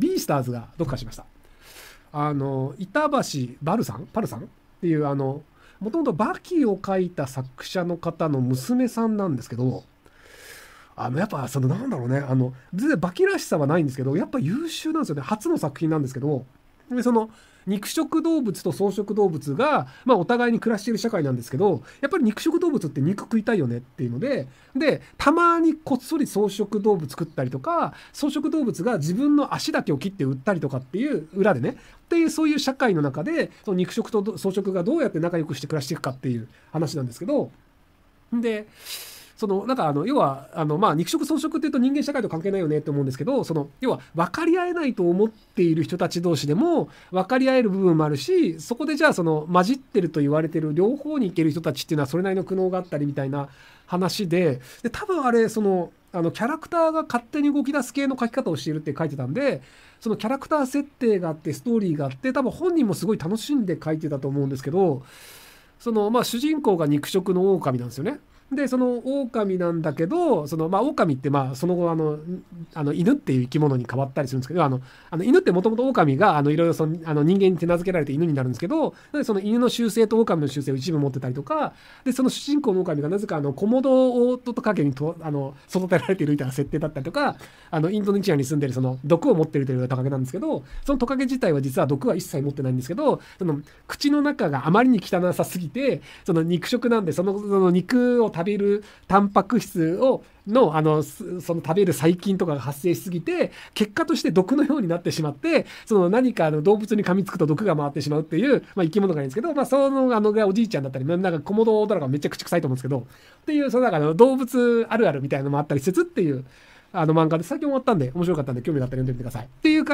ビースターズがどっかしました。あの、板橋バルさんパルさんっていう、あの、もともとバキを書いた作者の方の娘さんなんですけど、あの、やっぱ、その、なんだろうね、あの、全然バキらしさはないんですけど、やっぱ優秀なんですよね。初の作品なんですけど、でその肉食動物と草食動物が、まあ、お互いに暮らしている社会なんですけどやっぱり肉食動物って肉食いたいよねっていうのででたまにこっそり草食動物食ったりとか草食動物が自分の足だけを切って売ったりとかっていう裏でねっていうそういう社会の中でその肉食と草食がどうやって仲良くして暮らしていくかっていう話なんですけどでそのなんかあの要はあの、まあ、肉食草食っていうと人間社会と関係ないよねって思うんですけどその要は分かり合えないと思っている人たち同士でも分かり合える部分もあるしそこでじゃあその混じってると言われてる両方に行ける人たちっていうのはそれなりの苦悩があったりみたいな話でで多分あれそのあのキャラクターが勝手に動き出す系の書き方をしているって書いてたんでそのキャラクター設定があってストーリーがあって多分本人もすごい楽しんで書いてたと思うんですけどそのまあ主人公が肉食の狼なんですよね。でその狼なんだけどそのまあ狼ってまあその後あのあの犬っていう生き物に変わったりするんですけどあのあの犬ってもともと狼があのいろいろそのあの人間に手なずけられて犬になるんですけどでその犬の習性と狼の習性を一部持ってたりとかでその主人公の狼がなぜかあのコモドとゲにとあの育てられているみたいな設定だったりとかあのインドネシアに住んでるその毒を持ってるというトカゲなんですけどそのトカゲ自体は実は毒は一切持ってないんですけどその口の中があまりに汚さすぎてその肉食なんでそのその肉を食べ食べるタンパク質をのあのその食べる細菌とかが発生しすぎて結果として毒のようになってしまってその何かの動物に噛みつくと毒が回ってしまうっていう、まあ、生き物がいるんですけど、まあ、そのあのおじいちゃんだったりなんかコモドドラがめちゃくちゃ臭いと思うんですけどっていうそのなんか動物あるあるみたいなのもあったりせつつっていうあの漫画で最近終わったんで面白かったんで興味があったら読んでみてくださいっていう感じ